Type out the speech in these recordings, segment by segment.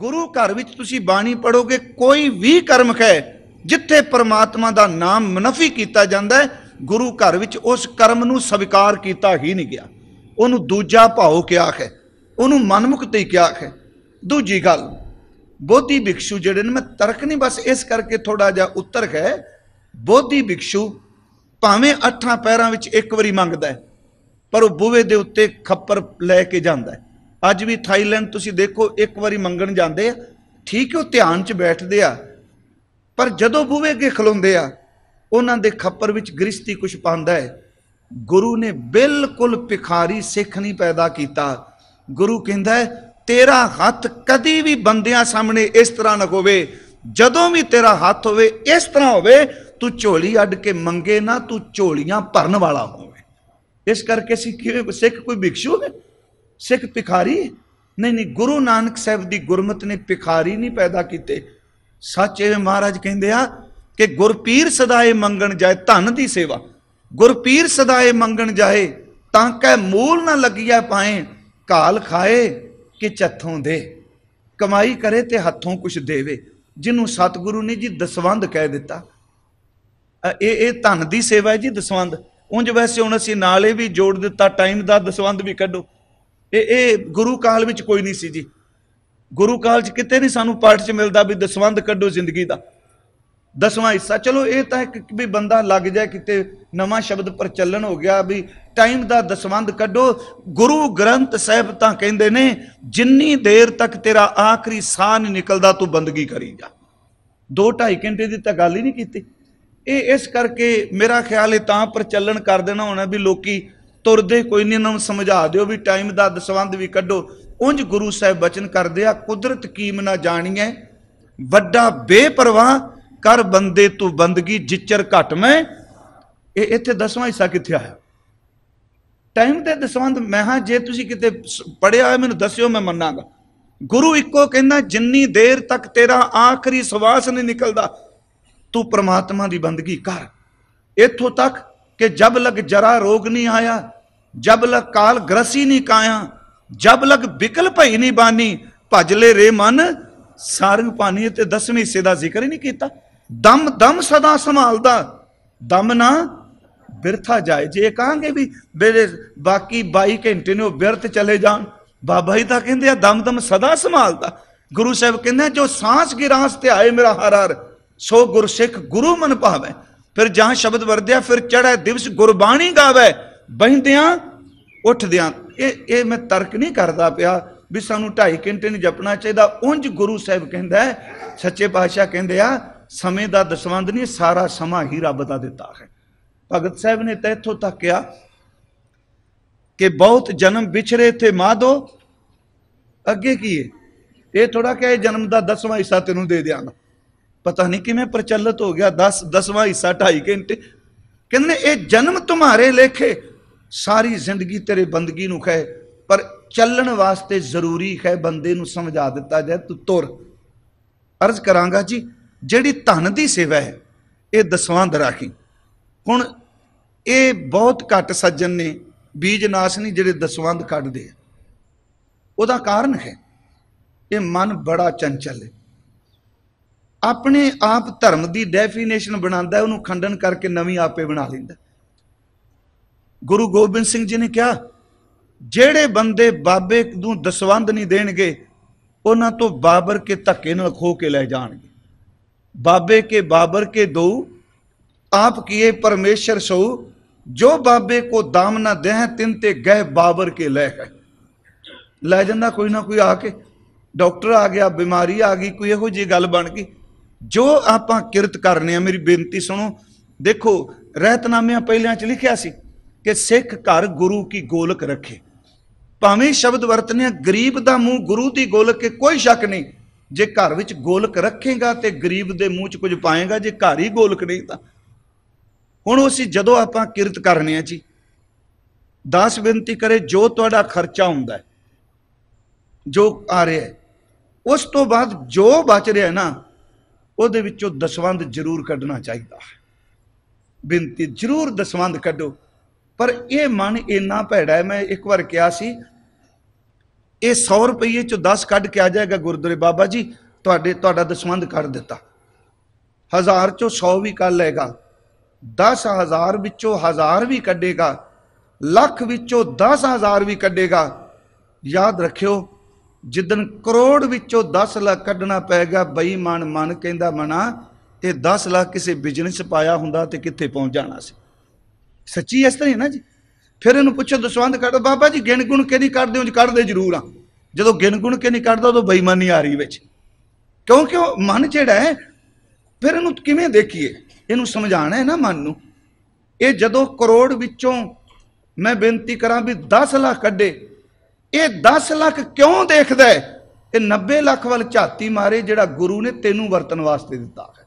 ਗੁਰੂ ਘਰ ਵਿੱਚ ਤੁਸੀਂ ਬਾਣੀ ਪੜੋਗੇ ਕੋਈ ਵੀ ਕਰਮ ਹੈ ਜਿੱਥੇ ਪਰਮਾਤਮਾ ਦਾ ਨਾਮ ਮਨਫੀ ਕੀਤਾ ਜਾਂਦਾ ਹੈ ਗੁਰੂ ਘਰ ਵਿੱਚ ਉਸ ਕਰਮ ਨੂੰ ਸਵੀਕਾਰ ਕੀਤਾ ਹੀ ਨਹੀਂ ਗਿਆ ਉਹਨੂੰ ਦੂਜਾ ਭਾਉ ਕਿਹਾ ਹੈ ਉਹਨੂੰ ਮਨਮੁਖ ਤੇ ਕਿਹਾ ਹੈ ਦੂਜੀ ਗੱਲ ਬੋਧੀ ਭਿਕਸ਼ੂ ਜਿਹੜੇ ਨੇ ਮੈਂ ਤਰਕ ਨਹੀਂ ਬਸ ਇਸ ਕਰਕੇ ਥੋੜਾ ਜਿਹਾ ਉੱਤਰ ਹੈ ਬੋਧੀ ਭਿਕਸ਼ੂ ਭਾਵੇਂ ਅੱਠਾਂ ਪੈਰਾਂ ਵਿੱਚ ਇੱਕ ਵਾਰੀ ਮੰਗਦਾ ਹੈ ਪਰ ਉਹ ਬੂਵੇ ਦੇ ਉੱਤੇ ਖੱਪਰ ਲੈ ਕੇ ਜਾਂਦਾ ਹੈ ਅੱਜ ਵੀ ਥਾਈਲੈਂਡ ਤੁਸੀਂ ਦੇਖੋ ਇੱਕ ਵਾਰੀ ਮੰਗਣ ਜਾਂਦੇ ਆ ਠੀਕ ਹੈ ਉਹ ਧਿਆਨ 'ਚ ਬੈਠਦੇ ਆ ਪਰ ਜਦੋਂ ਬੂਵੇ ਕੇ ਖਲੋਂਦੇ ਆ ਉਹਨਾਂ ਦੇ ਖੱਪਰ ਵਿੱਚ ਗ੍ਰਿਸ਼ਤੀ ਕੁਝ ਪਾਉਂਦਾ ਹੈ ਗੁਰੂ ਨੇ ਬਿਲਕੁਲ ਭਿਖਾਰੀ ਸਿੱਖ ਨਹੀਂ ਪੈਦਾ ਕੀਤਾ ਗੁਰੂ ਕਹਿੰਦਾ ਤੇਰਾ ਹੱਥ ਕਦੀ ਵੀ ਬੰਦਿਆਂ ਸਾਹਮਣੇ ਇਸ ਤਰ੍ਹਾਂ ਨਾ ਹੋਵੇ ਜਦੋਂ ਵੀ ਤੇਰਾ ਹੱਥ ਹੋਵੇ ਇਸ ਤਰ੍ਹਾਂ ਹੋਵੇ ਤੂੰ ਝੋਲੀ ਅੱਡ ਕੇ ਮੰਗੇ ਨਾ ਤੂੰ ਝੋਲੀਆਂ ਭਰਨ ਵਾਲਾ ਹੋਵੇ ਇਸ ਕਰਕੇ ਸਿੱਖ ਕੋਈ ਭਿਕਸ਼ੂ ਹੈ ਸਿੱਖ ਭਿਖਾਰੀ ਨਹੀਂ ਨਹੀਂ ਗੁਰੂ ਨਾਨਕ ਸਾਹਿਬ ਦੀ ਗੁਰਮਤ ਨੇ ਭਿਖਾਰੀ ਨਹੀਂ ਪੈਦਾ ਕੀਤੇ ਸੱਚੇ ਮਹਾਰਾਜ ਕਹਿੰਦੇ ਆ ਕਿ ਗੁਰਪੀਰ ਸਦਾਏ ਮੰਗਣ ਜਾਏ ਧਨ ਦੀ ਸੇਵਾ ਗੁਰਪੀਰ ਸਦਾਏ ਮੰਗਣ ਜਾਏ ਤਾਂ ਕੈ ਮੂਲ ਨਾ ਲੱਗਿਆ ਪਾਏ ਕਾਲ ਖਾਏ ਕਿ ਚੱਥੋਂ ਦੇ ਕਮਾਈ ਕਰੇ ਤੇ ਹੱਥੋਂ ਕੁਛ ਦੇਵੇ ਜਿਹਨੂੰ ਸਤਿਗੁਰੂ ਨੇ ਜੀ ਦਸਵੰਦ ਕਹਿ ਦਿੱਤਾ ਇਹ ਇਹ ਧਨ ਦੀ ਸੇਵਾ ਹੈ ਜੀ ਦਸਵੰਦ ਉਂਝ ਵੈਸੇ ਹੁਣ ਅਸੀਂ ਨਾਲੇ ਵੀ ਜੋੜ ਦਿੱਤਾ ਟਾਈਮ ਦਾ ਦਸਵੰਦ ਵੀ ਕੱਢੋ ਇਹ ਇਹ ਗੁਰੂ ਕਾਲ ਵਿੱਚ ਕੋਈ ਨਹੀਂ ਸੀ ਜੀ ਗੁਰੂ ਕਾਲ 'ਚ ਕਿਤੇ ਨਹੀਂ ਸਾਨੂੰ ਪਾਠ 'ਚ ਮਿਲਦਾ ਵੀ ਦਸਵੰਦ ਕੱਢੋ ਜ਼ਿੰਦਗੀ ਦਾ ਦਸਵਾਂ ਹਿੱਸਾ ਚਲੋ ਇਹ ਤਾਂ ਇੱਕ ਵੀ ਬੰਦਾ ਲੱਗ ਜਾਏ ਕਿਤੇ ਨਵਾਂ ਸ਼ਬਦ ਪ੍ਰਚਲਨ ਹੋ ਗਿਆ ਵੀ ਟਾਈਮ ਦਾ ਦਸਵੰਦ ਕੱਢੋ ਗੁਰੂ ਗ੍ਰੰਥ ਸਾਹਿਬ ਤਾਂ ਕਹਿੰਦੇ ਨੇ ਜਿੰਨੀ ਦੇਰ ਤੱਕ ਤੇਰਾ ਆਖਰੀ ਸਾਹ ਨਹੀਂ ਨਿਕਲਦਾ ਤੂੰ ਬੰਦਗੀ ਕਰੀ ਜਾ 2.5 ਘੰਟੇ ਦੀ ਤਾਂ ਗੱਲ ਹੀ ਨਹੀਂ ਕੀਤੀ ਇਹ ਇਸ ਕਰਕੇ ਮੇਰਾ ਖਿਆਲ ਇਹ ਤਾਂ ਪ੍ਰਚਲਨ ਕਰ ਦੇਣਾ ਹੋਣਾ ਵੀ ਲੋਕੀ ਤੁਰਦੇ ਕੋਈ ਨਹੀਂ ਇਹਨਾਂ ਨੂੰ ਸਮਝਾ ਦਿਓ ਵੀ ਟਾਈਮ ਦਾ ਦਸਵੰਦ ਵੀ ਕੱਢੋ ਉੰਜ ਗੁਰੂ ਸਾਹਿਬ ਬਚਨ ਕਰਦੇ ਆ ਕੁਦਰਤ ਕੀਮ ਨਾ ਜਾਣੀਐ ਵੱਡਾ ਬੇਪਰਵਾਹ ਕਰ ਬੰਦੇ ਤੂੰ ਬੰਦਗੀ ਜਿੱਚਰ ਘਟ ਮੈਂ ਇਹ ਇੱਥੇ ਦਸਵਾਂ ਹਿੱਸਾ ਕਿੱਥੇ ਆਇਆ ਟਾਈਮ ਤੇ ਦਸਵੰਦ ਮੈਂ ਹਾਂ ਜੇ ਤੁਸੀਂ ਕਿਤੇ ਪੜਿਆ ਹੋਇਆ ਮੈਨੂੰ ਦੱਸਿਓ ਮੈਂ ਮੰਨਾਂਗਾ ਗੁਰੂ ਇੱਕੋ ਕਹਿੰਦਾ ਜਿੰਨੀ ਦੇਰ ਤੱਕ ਤੇਰਾ ਆਖਰੀ ਸਵਾਸ ਨਹੀਂ ਨਿਕਲਦਾ ਤੂੰ ਪ੍ਰਮਾਤਮਾ ਦੀ ਬੰਦਗੀ ਕਰ ਇੱਥੋਂ ਤੱਕ ਕਿ ਜਬ ਲਗ ਜਰਾ ਰੋਗ ਨਹੀਂ ਆਇਆ ਜਬ ਲਗ ਕਾਲ ਗ੍ਰਸੀ ਨਹੀਂ ਕਾਇਆ ਜਬ ਲਗ ਬਿਕਲ ਭਈ ਨਹੀਂ ਬਾਨੀ ਭਜਲੇ ਰੇ ਮਨ ਸਾਰੰਗ ਪਾਣੀ ਤੇ ਦਸਵੇਂ ਹਿੱਸੇ ਦਾ ਜ਼ਿਕਰ ਹੀ ਨਹੀਂ ਕੀਤਾ ਦਮ ਦਮ ਸਦਾ ਸੰਭਾਲਦਾ ਦਮ ਨਾ ਬਿਰਥਾ ਜਾਏ ਜੇ ਕਹਾਂਗੇ ਵੀ ਬੇਰੇ ਬਾਕੀ 22 ਘੰਟੇ ਨੂੰ ਬਿਰਤ ਬਿਰਥ ਚਲੇ ਜਾਣ ਬਾਬਾ ਜੀ ਤਾਂ ਕਹਿੰਦੇ ਆ ਦਮ ਦਮ ਸਦਾ ਸੰਭਾਲਦਾ ਗੁਰੂ ਸਾਹਿਬ ਕਹਿੰਦੇ ਜੋ ਸਾਹ ਗਿਰਾਸ ਤੇ ਆਏ ਮੇਰਾ ਹਰ ਹਰ ਸੋ ਗੁਰਸਿੱਖ ਗੁਰੂ ਮਨ ਭਾਵੇ ਫਿਰ ਜਾਂ ਸ਼ਬਦ ਵਰਦਿਆ ਫਿਰ ਚੜ੍ਹੈ ਦਿਵਸ ਗੁਰਬਾਣੀ ਗਾਵੇ ਬਹਿੰਦਿਆਂ ਉੱਠਦਿਆਂ ਇਹ ਇਹ ਮੈਂ ਤਰਕ ਨਹੀਂ ਕਰਦਾ ਪਿਆ ਵੀ ਸਾਨੂੰ 2.5 ਘੰਟੇ ਨਹੀਂ ਜਪਣਾ ਚਾਹੀਦਾ ਉਂਝ ਗੁਰੂ ਸਾਹਿਬ ਕਹਿੰਦਾ ਸੱਚੇ ਪਾਤਸ਼ਾਹ ਕਹਿੰਦੇ ਆ ਸਮੇਂ ਦਾ ਦਸਵੰਦ ਨਹੀਂ ਸਾਰਾ ਸਮਾਂ ਹੀ ਰੱਬ ਦਾ ਦਿੱਤਾ ਹੈ ਭਗਤ ਸਾਹਿਬ ਨੇ ਤੈਥੋਂ ਤੱਕ ਕਿਹਾ ਕਿ ਬਹੁਤ ਜਨਮ ਵਿਛਰੇ ਤੇ ਮਾਦੋ ਅੱਗੇ ਕੀ ਹੈ ਇਹ ਥੋੜਾ ਕਿ ਇਹ ਜਨਮ ਦਾ ਦਸਵਾਂ ਹਿੱਸਾ ਤੈਨੂੰ ਦੇ ਦਿਆਂਗਾ ਪਤਾ ਨਹੀਂ ਕਿਵੇਂ ਪ੍ਰਚਲਿਤ ਹੋ ਗਿਆ 10 ਦਸਵਾਂ ਹਿੱਸਾ 2.5 ਘੰਟੇ ਕਹਿੰਦੇ ਨੇ ਇਹ ਜਨਮ ਤੁਹਾਰੇ ਲੇਖੇ ਸਾਰੀ ਜ਼ਿੰਦਗੀ ਤੇਰੇ ਬੰਦਗੀ ਨੂੰ ਖੈ ਪਰ ਚੱਲਣ ਵਾਸਤੇ ਜ਼ਰੂਰੀ ਹੈ ਬੰਦੇ ਨੂੰ ਸਮਝਾ ਦਿੱਤਾ ਜਾਏ ਤੂੰ ਤੁਰ ਅਰਜ਼ ਕਰਾਂਗਾ ਜੀ ਜਿਹੜੀ ਧਨ ਦੀ ਸੇਵਾ ਹੈ ਇਹ ਦਸਵੰਦ ਰਾਖੀ ਹੁਣ ਇਹ ਬਹੁਤ ਘੱਟ ਸੱਜਣ ਨੇ ਬੀਜ ਨਾਸ ਨਹੀਂ ਜਿਹੜੇ ਦਸਵੰਦ ਕੱਢਦੇ ਆ ਉਹਦਾ ਕਾਰਨ ਹੈ ਇਹ ਮਨ ਬੜਾ ਚੰਚਲ ਹੈ ਆਪਣੇ ਆਪ ਧਰਮ ਦੀ ਡੈਫੀਨੇਸ਼ਨ ਬਣਾਉਂਦਾ ਉਹਨੂੰ ਖੰਡਨ ਕਰਕੇ ਨਵੀਂ ਆਪੇ ਬਣਾ ਲੈਂਦਾ ਗੁਰੂ ਗੋਬਿੰਦ ਸਿੰਘ ਜੀ ਨੇ ਕਿਹਾ ਜਿਹੜੇ ਬੰਦੇ ਬਾਬੇ ਨੂੰ ਦਸਵੰਦ ਨਹੀਂ ਦੇਣਗੇ ਉਹਨਾਂ ਤੋਂ ਬਾਬਰ ਕੇ ਧੱਕੇ ਨਾਲ ਖੋ ਕੇ ਲੈ ਜਾਣਗੇ ਬਾਬੇ ਕੇ ਬਾਬਰ ਕੇ ਦੋ ਆਪ ਕੀਏ ਪਰਮੇਸ਼ਰ ਸੋ ਜੋ ਬਾਬੇ ਕੋ ਦਾਮ ਨਾ ਦੇਹ ਤਿੰਨ ਤੇ ਗਏ ਬਾਬਰ ਕੇ ਲੈ ਗਏ ਲੈ ਜਾਂਦਾ ਕੋਈ ਨਾ ਕੋਈ ਆ ਕੇ ਡਾਕਟਰ ਆ ਗਿਆ ਬਿਮਾਰੀ ਆ ਗਈ ਕੋਈ ਇਹੋ ਜੀ ਗੱਲ ਬਣ ਗਈ ਜੋ ਆਪਾਂ ਕਿਰਤ ਕਰਨੇ ਆ ਮੇਰੀ ਬੇਨਤੀ ਸੁਣੋ ਦੇਖੋ ਰਹਿਤਨਾਮਿਆਂ ਪਹਿਲਿਆਂ ਚ ਲਿਖਿਆ ਸੀ ਕਿ ਸਿੱਖ ਘਰ ਗੁਰੂ ਕੀ ਗੋਲਕ ਰੱਖੇ ਭਾਵੇਂ ਸ਼ਬਦ ਵਰਤਨੇ ਗਰੀਬ ਦਾ ਮੂੰਹ ਗੁਰੂ ਦੀ ਗੋਲਕ ਕੇ ਕੋਈ ਸ਼ੱਕ ਨਹੀਂ ਜੇ ਘਰ ਵਿੱਚ ਗੋਲਕ ਰੱਖੇਗਾ ਤੇ ਗਰੀਬ ਦੇ ਮੂੰਹ 'ਚ ਕੁਝ ਪਾਏਗਾ ਜੇ ਘਰ ਹੀ ਗੋਲਕ ਨਹੀਂ ਤਾਂ ਹੁਣ ਅਸੀਂ ਜਦੋਂ ਆਪਾਂ ਕਿਰਤ ਕਰਨੇ ਆ ਜੀ ਦਾਸ ਬੇਨਤੀ ਕਰੇ ਜੋ ਤੁਹਾਡਾ ਖਰਚਾ ਹੁੰਦਾ ਜੋ ਆ ਰਿਹਾ ਹੈ ਉਸ ਤੋਂ ਬਾਅਦ ਜੋ ਬਚ ਰਿਹਾ ਨਾ ਉਹਦੇ ਵਿੱਚੋਂ ਦਸਵੰਦ ਜ਼ਰੂਰ ਕੱਢਣਾ ਚਾਹੀਦਾ ਬੇਨਤੀ ਜ਼ਰੂਰ ਦਸਵੰਦ ਕੱਢੋ ਪਰ ਇਹ ਮਨ ਇੰਨਾ ਭੈੜਾ ਮੈਂ ਇੱਕ ਵਾਰ ਕਿਹਾ ਸੀ ਇਹ 100 ਰੁਪਏ ਚੋਂ 10 ਕੱਢ ਕੇ ਆ ਜਾਏਗਾ ਗੁਰਦੁਆਰੇ ਬਾਬਾ ਜੀ ਤੁਹਾਡੇ ਤੁਹਾਡਾ ਦਸਵੰਦ ਕਰ ਦਿੱਤਾ ਹਜ਼ਾਰ ਚੋਂ 100 ਵੀ ਕੱਢ ਲਏਗਾ 10000 ਵਿੱਚੋਂ ਹਜ਼ਾਰ ਵੀ ਕੱਢੇਗਾ ਲੱਖ ਵਿੱਚੋਂ 10000 ਵੀ ਕੱਢੇਗਾ ਯਾਦ ਰੱਖਿਓ ਜਿੱਦਨ ਕਰੋੜ ਵਿੱਚੋਂ 10 ਲੱਖ ਕੱਢਣਾ ਪੈਗਾ ਬੇਈਮਾਨ ਮਨ ਕਹਿੰਦਾ ਮਨਾ ਇਹ 10 ਲੱਖ ਕਿਸੇ ਬਿਜ਼ਨਸ ਪਾਇਆ ਹੁੰਦਾ ਤੇ ਕਿੱਥੇ ਪਹੁੰਚ ਜਾਣਾ ਸੀ ਸੱਚੀ ਇਸ ਤਰ੍ਹਾਂ ਹੈ ਨਾ ਜੀ ਫਿਰ ਇਹਨੂੰ ਪੁੱਛੋ ਦਸਵੰਦ ਕੱਢੋ ਬਾਬਾ ਜੀ ਗਿਣ ਗੁਣ ਕੇ ਨਹੀਂ ਕੱਢਦੇ ਉਂਝ ਕੱਢਦੇ ਜ਼ਰੂਰ ਆ ਜਦੋਂ ਗਿਣ ਗੁਣ ਕੇ ਨਹੀਂ ਕੱਢਦਾ ਉਦੋਂ ਬੇਈਮਾਨੀ ਆ ਰਹੀ ਵਿੱਚ ਕਿਉਂਕਿ ਉਹ ਮਨ ਜਿਹੜਾ ਹੈ ਫਿਰ ਇਹਨੂੰ ਕਿਵੇਂ ਦੇਖੀਏ ਇਹਨੂੰ ਸਮਝਾਣਾ ਹੈ ਨਾ ਮਨ ਨੂੰ ਇਹ ਜਦੋਂ ਕਰੋੜ ਵਿੱਚੋਂ ਮੈਂ ਬੇਨਤੀ ਕਰਾਂ ਵੀ 10 ਲੱਖ ਕੱਢੇ ਇਹ 10 ਲੱਖ ਕਿਉਂ ਦੇਖਦਾ ਹੈ ਇਹ 90 ਲੱਖ ਵੱਲ ਝਾਤੀ ਮਾਰੇ ਜਿਹੜਾ ਗੁਰੂ ਨੇ ਤੈਨੂੰ ਵਰਤਣ ਵਾਸਤੇ ਦਿੱਤਾ ਹੈ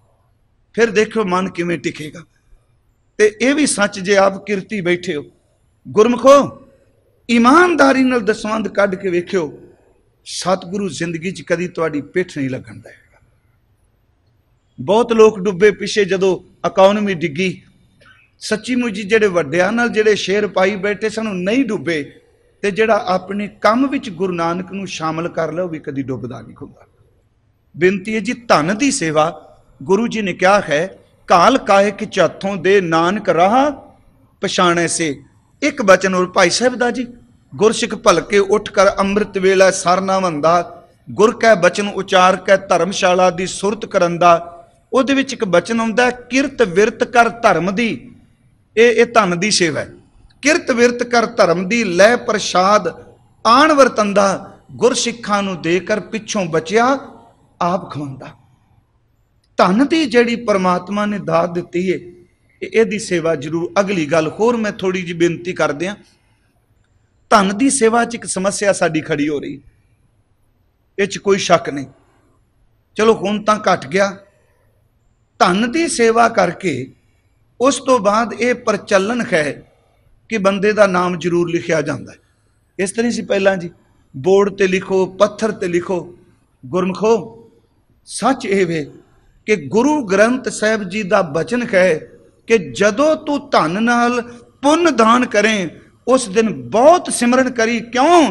ਫਿਰ ਦੇਖੋ ਮਨ ਕਿਵੇਂ ਟਿਕੇਗਾ ਤੇ ਇਹ ਵੀ ਸੱਚ ਜੇ ਆਪ ਕਿਰਤੀ ਬੈਠੇ ਹੋ ਗੁਰਮਖੋ ਇਮਾਨਦਾਰੀ ਨਾਲ ਦਸਵੰਦ ਕੱਢ ਕੇ ਵੇਖਿਓ ਸਤਿਗੁਰੂ ਜ਼ਿੰਦਗੀ 'ਚ ਕਦੀ ਤੁਹਾਡੀ ਪਿੱਠ ਨਹੀਂ ਲੱਗਣ ਦੇਗਾ ਬਹੁਤ ਲੋਕ ਡੁੱਬੇ ਪਿੱਛੇ ਜਦੋਂ ਇਕਨੋਮੀ ਡਿੱਗੀ ਸੱਚੀ ਮੁੱਜੀ ਜਿਹੜੇ ਵੱਡਿਆਂ ਨਾਲ ਜਿਹੜੇ ਸ਼ੇਰ ਪਾਈ ਬੈਠੇ ਸਾਨੂੰ ਨਹੀਂ ਡੁੱਬੇ ਤੇ ਜਿਹੜਾ ਆਪਣੇ ਕੰਮ ਵਿੱਚ ਗੁਰੂ ਨਾਨਕ ਨੂੰ ਸ਼ਾਮਲ ਕਰ ਲਓ ਵੀ ਕਦੀ ਡੁੱਬਦਾ ਨਹੀਂ ਹੁੰਦਾ ਬੇਨਤੀ ਹੈ ਜੀ ਧਨ ਦੀ ਸੇਵਾ ਗੁਰੂ ਜੀ ਨੇ ਕਿਹਾ ਹੈ ਕਾਲ काहे ਕਿ ਚਾਥੋਂ ਦੇ ਨਾਨਕ राह ਪਛਾਣੇ ਸੇ ਇੱਕ ਬਚਨ ਉਹ ਭਾਈ ਸਾਹਿਬ ਦਾ ਜੀ ਗੁਰਸਿੱਖ ਭਲਕੇ ਉੱਠ ਕਰ ਅੰਮ੍ਰਿਤ ਵੇਲਾ ਸਰਨਾ ਵੰਦਾ ਗੁਰ ਕੈ ਬਚਨ ਉਚਾਰ ਕੈ ਧਰਮਸ਼ਾਲਾ ਦੀ ਸੁਰਤ ਕਰਨ ਦਾ ਉਹਦੇ ਵਿੱਚ ਇੱਕ ਬਚਨ ਆਉਂਦਾ ਕਿਰਤ ਵਿਰਤ ਕਰ ਧਰਮ ਦੀ ਇਹ ਇਹ ਧਨ ਦੀ ਸੇਵਾ ਕਿਰਤ ਵਿਰਤ ਕਰ ਧਰਮ ਦੀ ਲੈ ਪ੍ਰਸ਼ਾਦ ਆਣ ਵਰਤੰਦਾ ਗੁਰਸਿੱਖਾਂ ਨੂੰ ਦੇ ਕਰ ਪਿੱਛੋਂ ਬਚਿਆ ਆਪ ਖਵੰਦਾ ਧਨ ਦੀ ਜਿਹੜੀ ਪਰਮਾਤਮਾ ਨੇ ਦਾਤ ਦਿੱਤੀ ਹੈ ਇਹਦੀ ਸੇਵਾ ਜ਼ਰੂਰ ਅਗਲੀ ਗੱਲ ਹੋਰ ਮੈਂ ਥੋੜੀ ਜੀ ਬੇਨਤੀ ਕਰਦੇ ਆ ਧਨ ਦੀ ਸੇਵਾ 'ਚ ਇੱਕ ਸਮੱਸਿਆ ਸਾਡੀ ਖੜੀ ਹੋ ਰਹੀ ਇਹ 'ਚ ਕੋਈ ਸ਼ੱਕ ਨਹੀਂ ਚਲੋ ਹੁਣ ਤਾਂ ਘਟ ਗਿਆ ਧਨ ਦੀ ਸੇਵਾ ਕਰਕੇ ਉਸ ਤੋਂ ਬਾਅਦ ਇਹ ਪ੍ਰਚਲਨ ਹੈ ਕਿ ਬੰਦੇ ਦਾ ਨਾਮ ਜ਼ਰੂਰ ਲਿਖਿਆ ਜਾਂਦਾ ਹੈ ਇਸ ਤਰ੍ਹਾਂ ਸੀ ਪਹਿਲਾਂ ਜੀ ਬੋਰਡ ਤੇ ਲਿਖੋ ਪੱਥਰ ਤੇ ਲਿਖੋ ਗੁਰਮਖੋ ਸੱਚ ਇਹ ਵੇ ਕਿ ਗੁਰੂ ਗ੍ਰੰਥ ਸਾਹਿਬ ਜੀ ਦਾ ਬਚਨ ਹੈ ਕਿ ਜਦੋਂ ਤੂੰ ਧਨ ਨਾਲ ਪੁੰਨ ਦਾਨ ਕਰੇ ਉਸ ਦਿਨ ਬਹੁਤ ਸਿਮਰਨ ਕਰੀ ਕਿਉਂ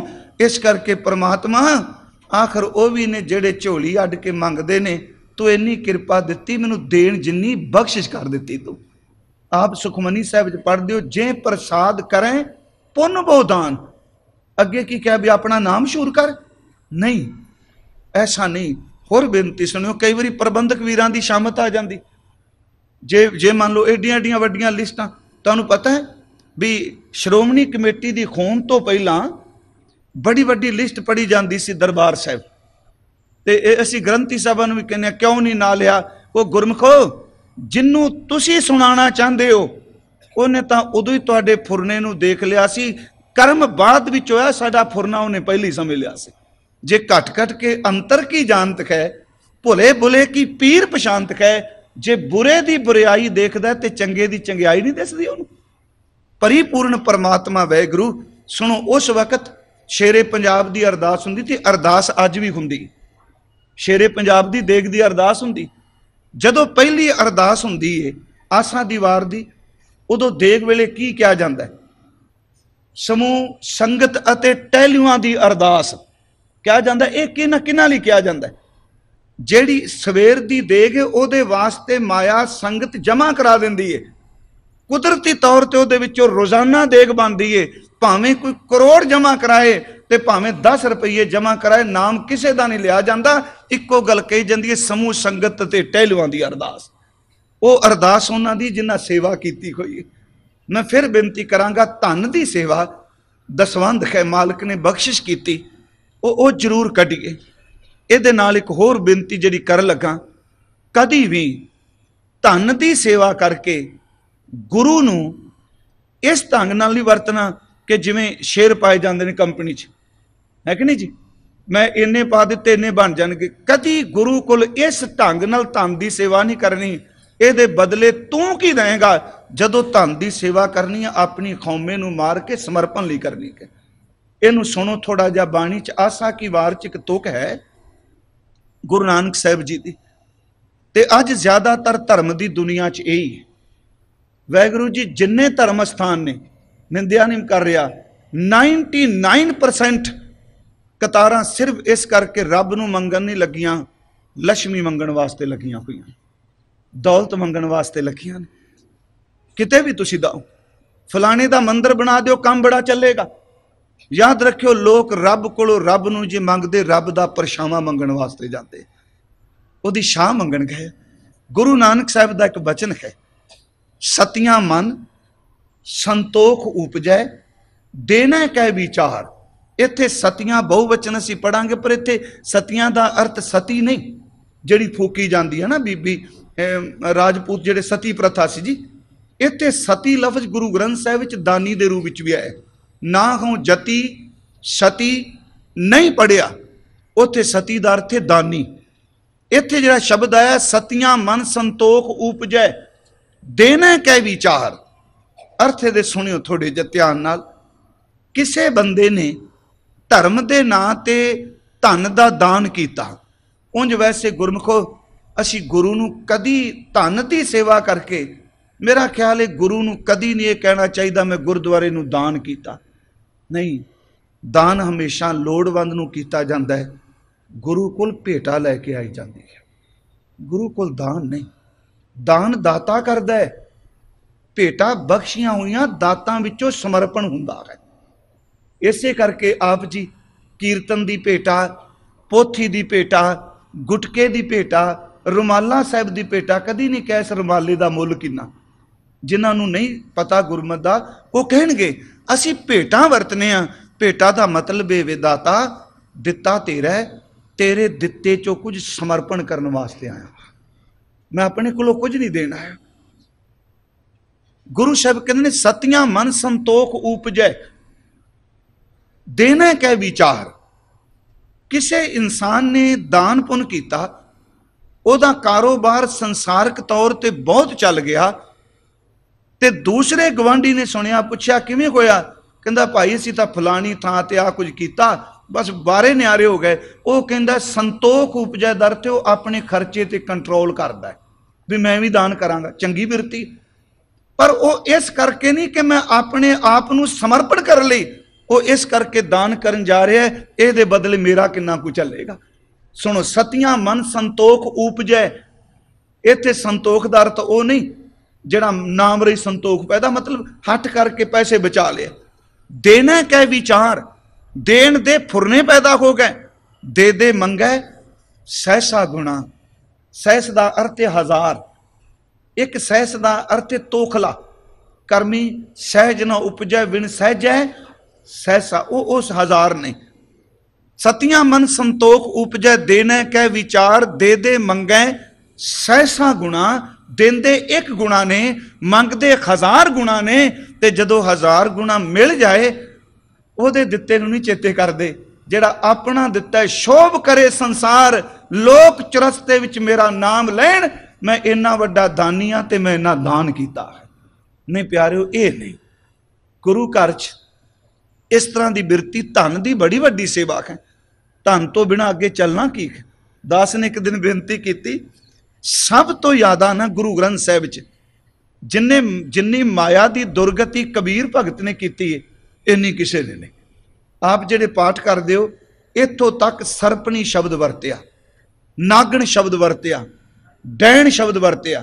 ਇਸ ਕਰਕੇ ਪ੍ਰਮਾਤਮਾ ਆਖਰ ਉਹ ਵੀ ਨੇ ਜਿਹੜੇ ਝੋਲੀ ਅੱਡ ਕੇ ਮੰਗਦੇ ਨੇ ਤੂੰ ਇੰਨੀ ਕਿਰਪਾ ਦਿੱਤੀ ਮੈਨੂੰ ਦੇਣ ਜਿੰਨੀ ਬਖਸ਼ਿਸ਼ ਕਰ ਦਿੱਤੀ ਤੂੰ ਆਪ ਸੁਖਮਨੀ ਸਾਹਿਬ ਜੀ ਪੜ੍ਹਦੇ ਹੋ ਜੇ ਪ੍ਰਸਾਦ ਕਰੇ ਪੁੰਨ ਬੋਦਾਨ ਅੱਗੇ ਕੀ ਕਹਿ ਵੀ ਆਪਣਾ ਨਾਮ ਸ਼ੂਰ ਕਰ ਨਹੀਂ ਐਸਾ ਨਹੀਂ ਹੋਰ ਬੇਨਤੀ ਸੁਣਿਓ ਕਈ ਵਾਰੀ ਪ੍ਰਬੰਧਕ ਵੀਰਾਂ ਦੀ ਸ਼ਾਮਤ ਆ ਜਾਂਦੀ ਜੇ ਜੇ ਮੰਨ ਲਓ ਏਡੀਆਂ ਏਡੀਆਂ ਵੱਡੀਆਂ ਲਿਸਟਾਂ ਤੁਹਾਨੂੰ ਪਤਾ ਹੈ ਵੀ ਸ਼੍ਰੋਮਣੀ ਕਮੇਟੀ ਦੀ ਖੋਣ ਤੋਂ ਪਹਿਲਾਂ ਬੜੀ ਵੱਡੀ ਲਿਸਟ ਪੜੀ ਜਾਂਦੀ ਸੀ ਦਰਬਾਰ ਸਾਹਿਬ ਤੇ ਇਹ ਅਸੀਂ ਗ੍ਰੰਥੀ ਸਭਾ ਨੂੰ ਵੀ ਕਹਿੰਦੇ ਕਿਉਂ ਨਹੀਂ ਨਾ ਲਿਆ ਉਹ ਗੁਰਮਖੋ ਜਿੰਨੂੰ ਤੁਸੀਂ ਸੁਣਾਉਣਾ ਚਾਹੁੰਦੇ ਹੋ ਉਹਨੇ ਤਾਂ ਉਦੋਂ ਹੀ ਤੁਹਾਡੇ ਫੁਰਨੇ ਨੂੰ ਦੇਖ ਲਿਆ ਸੀ ਕਰਮ ਬਾਅਦ ਵਿੱਚ ਹੋਇਆ ਸਾਡਾ ਫੁਰਨਾ ਉਹਨੇ ਪਹਿਲੀ ਸਮਝ ਲਿਆ ਸੀ ਜੇ ਘਟ ਘਟ ਕੇ ਅੰਤਰ ਕੀ ਜਾਣਤ ਹੈ ਭੁਲੇ ਭੁਲੇ ਕੀ ਪੀਰ ਪਛਾਨਤ ਹੈ ਜੇ ਬੁਰੇ ਦੀ ਬੁਰਾਈ ਦੇਖਦਾ ਤੇ ਚੰਗੇ ਦੀ ਚੰਗਿਆਈ ਨਹੀਂ ਦਿਸਦੀ ਉਹਨੂੰ ਪਰਿਪੂਰਨ ਪਰਮਾਤਮਾ ਵੈਗੁਰੂ ਸੁਣੋ ਉਸ ਵਕਤ ਸ਼ੇਰੇ ਪੰਜਾਬ ਦੀ ਅਰਦਾਸ ਹੁੰਦੀ ਤੇ ਅਰਦਾਸ ਅੱਜ ਵੀ ਹੁੰਦੀ ਸ਼ੇਰੇ ਪੰਜਾਬ ਦੀ ਦੇਗ ਦੀ ਅਰਦਾਸ ਹੁੰਦੀ ਜਦੋਂ ਪਹਿਲੀ ਅਰਦਾਸ ਹੁੰਦੀ ਏ ਆਸਾ ਦੀਵਾਰ ਦੀ ਉਦੋਂ ਦੇਗ ਵੇਲੇ ਕੀ ਕਿਹਾ ਜਾਂਦਾ ਸਮੂਹ ਸੰਗਤ ਅਤੇ ਟਹਿਲੂਆਂ ਦੀ ਅਰਦਾਸ ਕਿਹਾ ਜਾਂਦਾ ਇਹ ਕਿਨਾਂ ਕਿਨਾਂ ਲਈ ਕਿਹਾ ਜਾਂਦਾ ਜਿਹੜੀ ਸਵੇਰ ਦੀ ਦੇਗ ਉਹਦੇ ਵਾਸਤੇ ਮਾਇਆ ਸੰਗਤ ਜਮਾ ਕਰਾ ਦਿੰਦੀ ਏ ਕੁਦਰਤੀ ਤੌਰ ਤੇ ਉਹਦੇ ਵਿੱਚੋਂ ਰੋਜ਼ਾਨਾ ਦੇਗ ਬਣਦੀ ਏ ਭਾਵੇਂ ਕੋਈ ਕਰੋੜ ਜਮਾ ਕਰਾਏ ਤੇ ਭਾਵੇਂ 10 ਰੁਪਏ ਜਮਾ ਕਰਾਏ ਨਾਮ ਕਿਸੇ ਦਾ ਨਹੀਂ ਲਿਆ ਜਾਂਦਾ ਇੱਕੋ ਗੱਲ ਕਹੀ ਜਾਂਦੀ ਏ ਸਮੂਹ ਸੰਗਤ ਤੇ ਟਹਿਲਵਾਂ ਦੀ ਅਰਦਾਸ ਉਹ ਅਰਦਾਸ ਉਹਨਾਂ ਦੀ ਜਿਨ੍ਹਾਂ ਸੇਵਾ ਕੀਤੀ ਹੋਈ ਮੈਂ ਫਿਰ ਬੇਨਤੀ ਕਰਾਂਗਾ ਧਨ ਦੀ ਸੇਵਾ ਦਸਵੰਧ ਹੈ ਮਾਲਕ ਨੇ ਬਖਸ਼ਿਸ਼ ਕੀਤੀ ਉਹ ਉਹ ਜ਼ਰੂਰ ਕੱਢੀਏ ਇਹਦੇ ਨਾਲ ਇੱਕ ਹੋਰ ਬੇਨਤੀ ਜਿਹੜੀ ਕਰਨ ਲੱਗਾ ਕਦੀ ਵੀ ਧਨ ਦੀ ਸੇਵਾ ਕਰਕੇ ਗੁਰੂ ਨੂੰ ਇਸ ਢੰਗ ਨਾਲ ਨਹੀਂ ਵਰਤਣਾ ਕਿ ਜਿਵੇਂ ਸ਼ੇਅਰ ਪਾਏ ਜਾਂਦੇ ਨੇ ਕੰਪਨੀ 'ਚ ਹੈ ਕਿ ਨਹੀਂ ਜੀ ਮੈਂ ਇੰਨੇ ਪਾ ਦਿੱਤੇ ਇੰਨੇ ਬਣ ਜਾਣਗੇ ਕਦੀ ਗੁਰੂ ਕੋਲ ਇਸ ਢੰਗ ਨਾਲ ਧਨ ਦੀ ਸੇਵਾ ਨਹੀਂ ਕਰਨੀ ਇਹਦੇ ਬਦਲੇ ਤੂੰ ਕੀ ਦੇਵੇਂਗਾ ਜਦੋਂ ਧਨ ਦੀ ਸੇਵਾ ਕਰਨੀ ਆ ਆਪਣੀ ਖੌਮੇ ਨੂੰ ਮਾਰ ਕੇ ਸਮਰਪਣ ਲਈ ਕਰਨੀ ਹੈ ਇਹਨੂੰ ਸੁਣੋ ਥੋੜਾ ਜਿਹਾ ਬਾਣੀ ਚ ਆਸਾ ਕੀ ਵਾਰ ਚ ਇੱਕ ਤੁਕ ਹੈ ਗੁਰੂ ਨਾਨਕ ਸਾਹਿਬ ਜੀ ਦੀ ਤੇ ਅੱਜ ਜ਼ਿਆਦਾਤਰ ਧਰਮ ਦੀ ਦੁਨੀਆ 'ਚ ਇਹੀ ਹੈ ਵੈਗੁਰੂ ਜੀ ਜਿੰਨੇ ਧਰਮ ਸਥਾਨ ਨੇ ਨਿੰਦਿਆ ਨਹੀਂ ਕਰ ਰਿਹਾ 99% ਕਤਾਰਾਂ ਸਿਰਫ ਇਸ ਕਰਕੇ ਰੱਬ ਨੂੰ ਮੰਗਣ ਨਹੀਂ ਲੱਗੀਆਂ ਲక్ష్ਮੀ ਮੰਗਣ ਵਾਸਤੇ ਲੱਗੀਆਂ ਹੋਈਆਂ ਦੌਲਤ ਮੰਗਣ ਵਾਸਤੇ ਲੱਗੀਆਂ ਨੇ ਕਿਤੇ ਵੀ ਤੁਸੀਂ ਦਾਓ ਫਲਾਣੇ ਦਾ ਮੰਦਰ ਬਣਾ ਦਿਓ ਕੰਮ ਬੜਾ ਚੱਲੇਗਾ ਯਾਦ ਰੱਖਿਓ ਲੋਕ ਰੱਬ ਕੋਲੋਂ ਰੱਬ ਨੂੰ ਜੇ ਮੰਗਦੇ ਰੱਬ ਦਾ ਪਰਛਾਵਾਂ ਮੰਗਣ ਵਾਸਤੇ ਜਾਂਦੇ ਉਹਦੀ ਛਾਂ ਮੰਗਣ ਗਏ ਗੁਰੂ ਨਾਨਕ ਸਾਹਿਬ ਦਾ ਇੱਕ ਬਚਨ ਹੈ ਸਤਿਆਂ ਮਨ ਸੰਤੋਖ ਉਪਜੈ ਦੇਣਾ ਕਹਿ ਵਿਚਾਰ ਇੱਥੇ ਸਤਿਆਂ ਬਹੁਵਚਨ ਅਸੀਂ ਪੜਾਂਗੇ ਪਰ ਇੱਥੇ ਸਤਿਆਂ ਦਾ ਅਰਥ ਸਤੀ ਨਹੀਂ ਜਿਹੜੀ ਫੂਕੀ ਜਾਂਦੀ ਹੈ ਨਾ ਬੀਬੀ ਰਾਜਪੂਤ ਜਿਹੜੇ ਸਤੀ ਪ੍ਰਥਾ ਸੀ ਜੀ ਇੱਥੇ ਸਤੀ ਲਫ਼ਜ਼ ਗੁਰੂ ਗ੍ਰੰਥ ਸਾਹਿਬ ਵਿੱਚ ਦਾਨੀ ਦੇ ਰੂਪ ਵਿੱਚ ਵੀ ਆਇਆ ਹੈ ਨਾ ਹਉ ਜਤੀ ਸਤੀ ਨਹੀਂ ਪੜਿਆ ਉਥੇ ਸਤੀ ਦਾ ਅਰਥ ਹੈ ਦਾਨੀ ਇੱਥੇ ਜਿਹੜਾ ਸ਼ਬਦ ਆਇਆ ਸਤੀਆਂ ਮਨ ਸੰਤੋਖ ਉਪਜੈ ਦੇਣਾ ਕੈ ਵਿਚਾਰ ਅਰਥ ਦੇ ਸੁਣਿਓ ਥੋੜੇ ਜਿਹਾ ਧਿਆਨ ਨਾਲ ਕਿਸੇ ਬੰਦੇ ਨੇ ਧਰਮ ਦੇ ਨਾਂ ਤੇ ਧਨ ਦਾ ਦਾਨ ਕੀਤਾ ਉੰਜ ਵੈਸੇ ਗੁਰਮਖੋ ਅਸੀਂ ਗੁਰੂ ਨੂੰ ਕਦੀ ਧਨ ਦੀ ਸੇਵਾ ਕਰਕੇ ਮੇਰਾ ਖਿਆਲ ਹੈ ਗੁਰੂ ਨੂੰ ਕਦੀ ਨਹੀਂ ਇਹ ਕਹਿਣਾ ਚਾਹੀਦਾ ਮੈਂ ਗੁਰਦੁਆਰੇ ਨੂੰ ਦਾਨ ਕੀਤਾ ਨਹੀਂ ਦਾਨ ਹਮੇਸ਼ਾ ਲੋੜਵੰਦ ਨੂੰ ਕੀਤਾ ਜਾਂਦਾ ਹੈ ਗੁਰੂ ਕੋਲ ਭੇਟਾ ਲੈ ਕੇ ਆਈ ਜਾਂਦੀ ਹੈ ਗੁਰੂ ਕੋਲ ਦਾਨ ਨਹੀਂ ਦਾਨ ਦਾਤਾ ਕਰਦਾ ਹੈ ਭੇਟਾ ਬਖਸ਼ੀਆਂ ਹੋਈਆਂ ਦਾਤਾਂ ਵਿੱਚੋਂ ਸਮਰਪਣ ਹੁੰਦਾ ਹੈ ਇਸੇ ਕਰਕੇ ਆਪ ਜੀ ਕੀਰਤਨ ਦੀ ਭੇਟਾ ਪੋਥੀ ਦੀ ਭੇਟਾ ਗੁਟਕੇ ਦੀ ਭੇਟਾ ਰੁਮਾਲਾ ਸਾਹਿਬ ਦੀ ਭੇਟਾ ਕਦੀ ਨਹੀਂ ਕਹਿ ਸਰਮਾਲੇ ਦਾ ਮੁੱਲ ਕਿੰਨਾ ਜਿਨ੍ਹਾਂ ਨੂੰ ਨਹੀਂ ਪਤਾ ਗੁਰਮਤ ਦਾ ਉਹ ਕਹਿਣਗੇ ਅਸੀਂ ਭੇਟਾਂ ਵਰਤਨੇ ਆ ਭੇਟਾ ਦਾ ਮਤਲਬ ਹੈ ਵਿਦਾਤਾ ਦਿੱਤਾ ਤੇਰਾ ਤੇਰੇ ਦਿੱਤੇ ਚੋਂ ਕੁਝ ਸਮਰਪਣ ਕਰਨ ਵਾਸਤੇ ਆਇਆ ਮੈਂ ਆਪਣੇ ਕੋਲੋਂ ਕੁਝ ਨਹੀਂ ਦੇਣਾ ਹੈ ਗੁਰੂ ਸਾਹਿਬ ਕਹਿੰਦੇ ਨੇ ਸਤਿਆਂ ਮਨ ਸੰਤੋਖ ਉਪਜੈ ਦੇਣਾ ਕੈ ਵਿਚਾਰ ਕਿਸੇ ਇਨਸਾਨ ਨੇ ਦਾਨ ਪੁੰਨ ਕੀਤਾ ਉਹਦਾ ਕਾਰੋਬਾਰ ਸੰਸਾਰਕ ਤੌਰ ਤੇ ਬਹੁਤ ਚੱਲ ਗਿਆ ਤੇ ਦੂਸਰੇ ਗਵਾਂਢੀ ਨੇ ਸੁਣਿਆ ਪੁੱਛਿਆ ਕਿਵੇਂ ਹੋਇਆ ਕਹਿੰਦਾ ਭਾਈ ਅਸੀਂ ਤਾਂ ਫਲਾਣੀ ਥਾਂ ਤੇ ਆ ਕੁਝ ਕੀਤਾ ਬਸ ਬਾਰੇ ਨਿਆਰੇ ਹੋ ਗਏ ਉਹ ਕਹਿੰਦਾ ਸੰਤੋਖ ਉਪਜੈ ਦਰ ਤੇ ਉਹ ਆਪਣੇ ਖਰਚੇ ਤੇ ਕੰਟਰੋਲ ਕਰਦਾ ਵੀ ਮੈਂ ਵੀ ਦਾਨ ਕਰਾਂਗਾ ਚੰਗੀ ਬਿਰਤੀ ਪਰ ਉਹ ਇਸ ਕਰਕੇ ਨਹੀਂ ਕਿ ਮੈਂ ਆਪਣੇ ਆਪ ਨੂੰ ਸਮਰਪਣ ਕਰ ਲਈ ਉਹ ਇਸ ਕਰਕੇ ਦਾਨ ਕਰਨ ਜਾ ਰਿਹਾ ਇਹਦੇ ਬਦਲੇ ਮੇਰਾ ਕਿੰਨਾ ਕੁ ਚੱਲੇਗਾ ਸੁਣੋ ਸਤਿਆਂ ਮਨ ਸੰਤੋਖ ਉਪਜੈ ਇੱਥੇ ਦਾ ਅਰਥ ਉਹ ਨਹੀਂ ਜਿਹੜਾ ਨਾਮ ਰਹੀ ਸੰਤੋਖ ਪੈਦਾ ਮਤਲਬ ਹੱਟ ਕਰਕੇ ਪੈਸੇ ਬਚਾ ਲਿਆ ਦੇਣਾ ਕਹਿ ਵਿਚਾਰ ਦੇਣ ਦੇ ਫੁਰਨੇ ਪੈਦਾ ਹੋ ਗਏ ਦੇ ਦੇ ਮੰਗੈ ਸਹਿਸਾ ਗੁਣਾ ਸਹਿਸ ਦਾ ਅਰਥ ਹਜ਼ਾਰ ਇੱਕ ਸਹਿਸ ਦਾ ਅਰਥ ਤੋਖਲਾ ਕਰਮੀ ਸਹਿਜ ਨਾ ਉਪਜੈ ਵਿਣ ਸਹਿਜੈ ਸਹਿਸਾ ਉਹ ਉਸ ਹਜ਼ਾਰ ਨੇ ਸਤਿਆਂ ਮਨ ਸੰਤੋਖ ਉਪਜੈ ਦੇਣਾ ਕਹਿ ਵਿਚਾਰ ਦੇ ਦੇ ਮੰਗੈ ਸਹਿਸਾ ਗੁਣਾ ਦਿੰਦੇ ਇੱਕ ਗੁਣਾ ਨੇ ਮੰਗਦੇ ਹਜ਼ਾਰ ਗੁਣਾ ਨੇ ਤੇ ਜਦੋਂ ਹਜ਼ਾਰ ਗੁਣਾ ਮਿਲ ਜਾਏ ਉਹਦੇ ਦਿੱਤੇ ਨੂੰ ਨਹੀਂ ਚੇਤੇ ਕਰਦੇ ਜਿਹੜਾ ਆਪਣਾ ਦਿੱਤਾ ਸ਼ੋਭ ਕਰੇ ਸੰਸਾਰ ਲੋਕ ਚਰਸਤੇ ਵਿੱਚ ਮੇਰਾ ਨਾਮ ਲੈਣ ਮੈਂ ਇੰਨਾ ਵੱਡਾ ਦਾਨੀਆਂ ਤੇ ਮੈਂ ਇੰਨਾ ਦਾਨ ਕੀਤਾ ਹੈ ਨਹੀਂ ਪਿਆਰਿਓ ਇਹ ਨਹੀਂ ਗੁਰੂ ਘਰ 'ਚ ਇਸ ਤਰ੍ਹਾਂ ਦੀ ਬਿਰਤੀ ਧਨ ਦੀ ਬੜੀ ਵੱਡੀ ਸੇਵਾ ਹੈ ਧਨ ਤੋਂ ਬਿਨਾ ਅੱਗੇ ਚੱਲਣਾ ਕੀ ਹੈ ਦਾਸ ਨੇ ਇੱਕ ਦਿਨ ਬੇਨਤੀ ਕੀਤੀ ਸਭ ਤੋਂ ਜ਼ਿਆਦਾ ਨਾ ਗੁਰੂ ਗ੍ਰੰਥ ਸਾਹਿਬ ਵਿੱਚ ਜਿੰਨੇ ਜਿੰਨੀ ਮਾਇਆ ਦੀ ਦੁਰਗਤੀ ਕਬੀਰ ਭਗਤ ਨੇ ਕੀਤੀ ਹੈ ਇੰਨੀ ਕਿਸੇ ਨੇ ਨਹੀਂ ਆਪ ਜਿਹੜੇ ਪਾਠ ਕਰਦੇ ਹੋ ਇੱਥੋਂ ਤੱਕ ਸਰਪਣੀ ਸ਼ਬਦ ਵਰਤਿਆ ਨਾਗਣ ਸ਼ਬਦ ਵਰਤਿਆ ਡੈਣ ਸ਼ਬਦ ਵਰਤਿਆ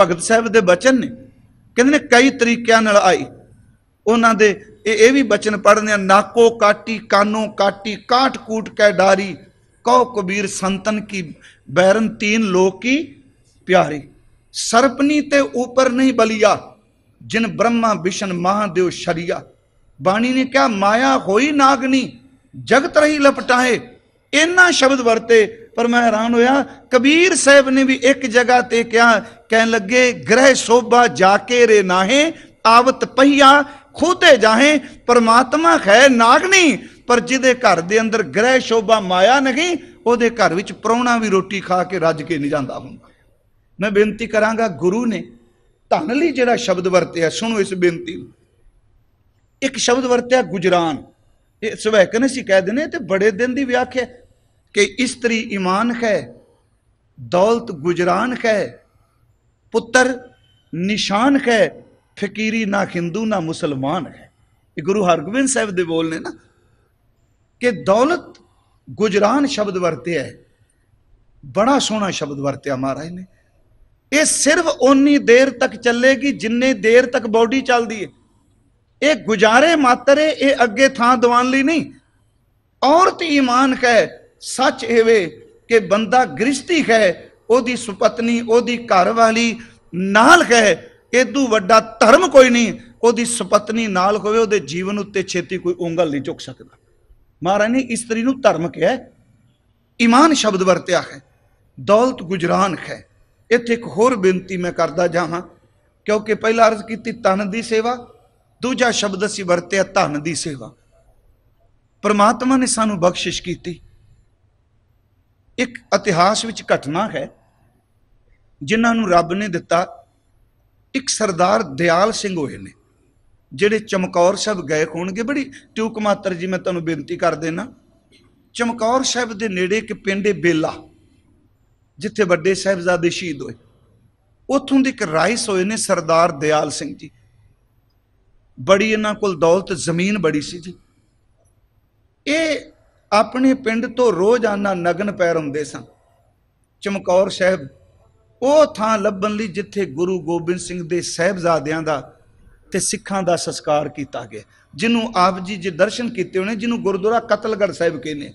ਭਗਤ ਸਾਹਿਬ ਦੇ ਬਚਨ ਨੇ ਕਹਿੰਦੇ ਨੇ ਕਈ ਤਰੀਕਿਆਂ ਨਾਲ ਆਈ ਉਹਨਾਂ ਦੇ ਇਹ ਇਹ ਵੀ ਬਚਨ ਪੜ੍ਹਨੇ ਆ ਨਾਕੋ ਕਾਟੀ ਕਾਨੋ ਕਾਟੀ ਕਾਟ ਕੂਟ ਕੈ ਡਾਰੀ ਕਉ ਕਬੀਰ ਸੰਤਨ ਕੀ ਬੈਰਨ ਤੀਨ ਲੋਕੀ की ਸਰਪਨੀ ਤੇ ਉਪਰ ਨਹੀਂ ਬਲਿਆ ਜਿਨ ਬ੍ਰਹਮਾ ਵਿਸ਼ਨ ਮਹਾਦੇਵ ਸ਼ਰੀਆ ਬਾਣੀ ਨੇ ਕਿਹਾ ਮਾਇਆ ਹੋਈ ਨਾਗਨੀ ਜਗਤ ਰਹੀ ਲਪਟਾਏ ਇਨਾ ਸ਼ਬਦ ਵਰਤੇ ਪਰ ਮੈਂ ਹੈਰਾਨ ਹੋਇਆ ਕਬੀਰ ਸਾਹਿਬ ਨੇ ਵੀ ਇੱਕ ਜਗ੍ਹਾ ਤੇ ਕਿਹਾ ਕਹਿਣ ਲੱਗੇ ਗ੍ਰਹਿ ਸੋਭਾ ਜਾ ਕੇ ਰੇ ਨਾਹੇ ਆਵਤ ਪਹੀਆ ਖੋਤੇ ਜਾਹੇ ਪਰਮਾਤਮਾ ਖੈ ਨਾਗਨੀ ਪਰ ਜਿਹਦੇ ਘਰ ਦੇ ਅੰਦਰ ਗ੍ਰਹਿ ਸ਼ੋਭਾ ਮਾਇਆ ਨਹੀਂ ਉਹਦੇ ਘਰ ਵਿੱਚ ਪਰੌਣਾ ਵੀ ਰੋਟੀ ਖਾ ਕੇ ਰੱਜ ਕੇ ਨਹੀਂ ਜਾਂਦਾ ਹੁੰਦਾ ਮੈਂ ਬੇਨਤੀ ਕਰਾਂਗਾ ਗੁਰੂ ਨੇ ਧਨ ਲਈ ਜਿਹੜਾ ਸ਼ਬਦ ਵਰਤਿਆ ਸੁਣੋ ਇਸ ਬੇਨਤੀ ਨੂੰ ਇੱਕ ਸ਼ਬਦ ਵਰਤਿਆ ਗੁਜਰਾਨ ਇਹ ਨੇ ਸੀ ਕਹਿ ਦਿੰਨੇ ਤੇ ਬੜੇ ਦਿਨ ਦੀ ਵਿਆਖਿਆ ਕਿ ਇਸਤਰੀ ਇਮਾਨ ਹੈ ਦੌਲਤ ਗੁਜਰਾਨ ਹੈ ਪੁੱਤਰ ਨਿਸ਼ਾਨ ਹੈ ਫਕੀਰੀ ਨਾ ਹਿੰਦੂ ਨਾ ਮੁਸਲਮਾਨ ਹੈ ਇਹ ਗੁਰੂ ਹਰਗੋਬਿੰਦ ਸਾਹਿਬ ਦੇ ਬੋਲ ਨੇ ਨਾ ਕਿ ਦੌਲਤ ਗੁਜਰਾਨ ਸ਼ਬਦ ਵਰਤਿਆ ਹੈ ਬੜਾ ਸੋਹਣਾ ਸ਼ਬਦ ਵਰਤਿਆ ਮਹਾਰਾਜ ਨੇ ਇਹ ਸਿਰਫ ਓਨੀ ਦੇਰ ਤੱਕ ਚੱਲੇਗੀ ਜਿੰਨੇ ਦੇਰ ਤੱਕ ਬਾਡੀ ਚੱਲਦੀ ਹੈ ਇਹ ਗੁਜਾਰੇ ਮਾਤਰੇ ਇਹ ਅੱਗੇ ਥਾਂ ਦਵਾਨ ਲਈ ਨਹੀਂ ਔਰਤ ਇਮਾਨ ਕਹੇ ਸੱਚ ਵੇ ਕਿ ਬੰਦਾ ਗ੍ਰਿਸ਼ਤੀ ਹੈ ਉਹਦੀ ਸੁਪਤਨੀ ਉਹਦੀ ਘਰ ਵਾਲੀ ਨਾਲ ਹੈ ਇਦੋਂ ਵੱਡਾ ਧਰਮ ਕੋਈ ਨਹੀਂ ਉਹਦੀ ਸੁਪਤਨੀ ਨਾਲ ਹੋਵੇ ਉਹਦੇ ਜੀਵਨ ਉੱਤੇ ਛੇਤੀ ਕੋਈ ਉਂਗਲ ਨਹੀਂ ਚੁੱਕ ਸਕਦਾ ਮਹਾਰਾਜ ਨੇ ਇਸਤਰੀ ਨੂੰ ਧਰਮ ਕਿਹਾ ਹੈ ਈਮਾਨ ਸ਼ਬਦ ਵਰਤਿਆ ਹੈ ਦੌਲਤ ਗੁਜਰਾਨ ਹੈ ਇੱਥੇ ਇੱਕ ਹੋਰ ਬੇਨਤੀ ਮੈਂ ਕਰਦਾ ਜਾਵਾਂ ਕਿਉਂਕਿ ਪਹਿਲਾ ਅਰਜ਼ ਕੀਤੀ ਤਨ ਦੀ ਸੇਵਾ ਦੂਜਾ ਸ਼ਬਦ ਅਸੀਂ ਵਰਤਿਆ ਧਨ ਦੀ ਸੇਵਾ ਪਰਮਾਤਮਾ ਨੇ ਸਾਨੂੰ ਬਖਸ਼ਿਸ਼ ਕੀਤੀ ਇੱਕ ਇਤਿਹਾਸ ਵਿੱਚ ਘਟਨਾ ਹੈ ਜਿਨ੍ਹਾਂ ਨੂੰ ਰੱਬ ਨੇ ਦਿੱਤਾ ਇੱਕ ਸਰਦਾਰ ਦਿਆਲ ਸਿੰਘ ਹੋਏ ਨੇ ਜਿਹੜੇ ਚਮਕੌਰ ਸਾਹਿਬ ਗਏ ਹੋਣਗੇ ਬੜੀ ਟਿਊਕ ਮਾਤਰ ਜੀ ਮੈਂ ਤੁਹਾਨੂੰ ਬੇਨਤੀ ਕਰ ਦੇਣਾ ਚਮਕੌਰ ਸਾਹਿਬ ਦੇ ਨੇੜੇ ਇੱਕ ਪਿੰਡ ਹੈ ਬੇਲਾ ਜਿੱਥੇ ਵੱਡੇ ਸਾਹਿਬਜ਼ਾਦੇ ਸ਼ਹੀਦ ਹੋਏ ਉੱਥੋਂ ਦੇ ਇੱਕ ਰਾਈਸ ਹੋਏ ਨੇ ਸਰਦਾਰ ਦਿਆਲ ਸਿੰਘ ਜੀ ਬੜੀ ਇਹਨਾਂ ਕੋਲ ਦੌਲਤ ਜ਼ਮੀਨ ਬੜੀ ਸੀ ਜੀ ਇਹ ਆਪਣੇ ਪਿੰਡ ਤੋਂ ਰੋਜ਼ਾਨਾ ਨਗਨ ਪੈਰ ਹੁੰਦੇ ਸਨ ਚਮਕੌਰ ਸਾਹਿਬ ਉਹ ਥਾਂ ਲੱਭਣ ਲਈ ਜਿੱਥੇ ਗੁਰੂ ਗੋਬਿੰਦ ਸਿੰਘ ਦੇ ਸਹਿਬਜ਼ਾਦਿਆਂ ਦਾ ਤੇ ਸਿੱਖਾਂ ਦਾ ਸੰਸਕਾਰ ਕੀਤਾ ਗਿਆ ਜਿਹਨੂੰ ਆਪ ਜੀ ਜੇ ਦਰਸ਼ਨ ਕੀਤੇ ਹੋਣੇ ਜਿਹਨੂੰ ਗੁਰਦੁਆਰਾ ਕਤਲਗੜ ਸਾਹਿਬ ਕਹਿੰਦੇ